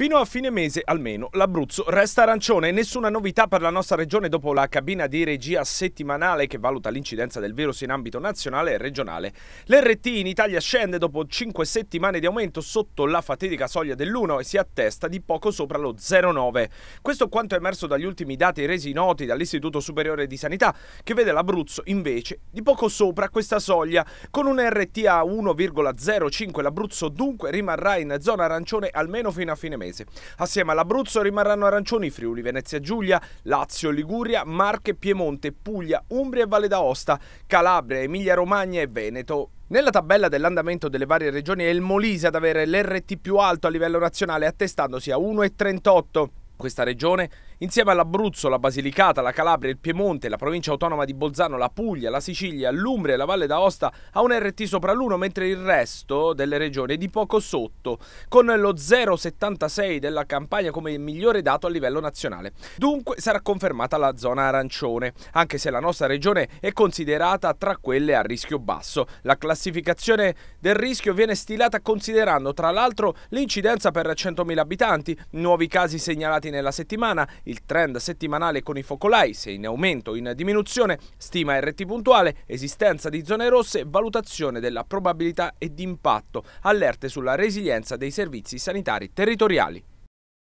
Fino a fine mese almeno l'Abruzzo resta arancione nessuna novità per la nostra regione dopo la cabina di regia settimanale che valuta l'incidenza del virus in ambito nazionale e regionale. L'RT in Italia scende dopo 5 settimane di aumento sotto la fatidica soglia dell'1 e si attesta di poco sopra lo 0,9. Questo quanto è emerso dagli ultimi dati resi noti dall'Istituto Superiore di Sanità che vede l'Abruzzo invece di poco sopra questa soglia. Con un RT a 1,05 l'Abruzzo dunque rimarrà in zona arancione almeno fino a fine mese paese. Assieme all'Abruzzo rimarranno arancioni Friuli, Venezia Giulia, Lazio, Liguria, Marche, Piemonte, Puglia, Umbria e Valle d'Aosta, Calabria, Emilia Romagna e Veneto. Nella tabella dell'andamento delle varie regioni è il Molise ad avere l'RT più alto a livello nazionale attestandosi a 1,38. Questa regione Insieme all'Abruzzo, la Basilicata, la Calabria, il Piemonte, la provincia autonoma di Bolzano, la Puglia, la Sicilia, l'Umbria e la Valle d'Aosta ha un RT sopra l'1, mentre il resto delle regioni è di poco sotto, con lo 0,76 della Campania come migliore dato a livello nazionale. Dunque sarà confermata la zona arancione, anche se la nostra regione è considerata tra quelle a rischio basso. La classificazione del rischio viene stilata considerando tra l'altro l'incidenza per 100.000 abitanti, nuovi casi segnalati nella settimana, il trend settimanale con i focolai, se in aumento o in diminuzione, stima RT puntuale, esistenza di zone rosse, valutazione della probabilità e di impatto, allerte sulla resilienza dei servizi sanitari territoriali.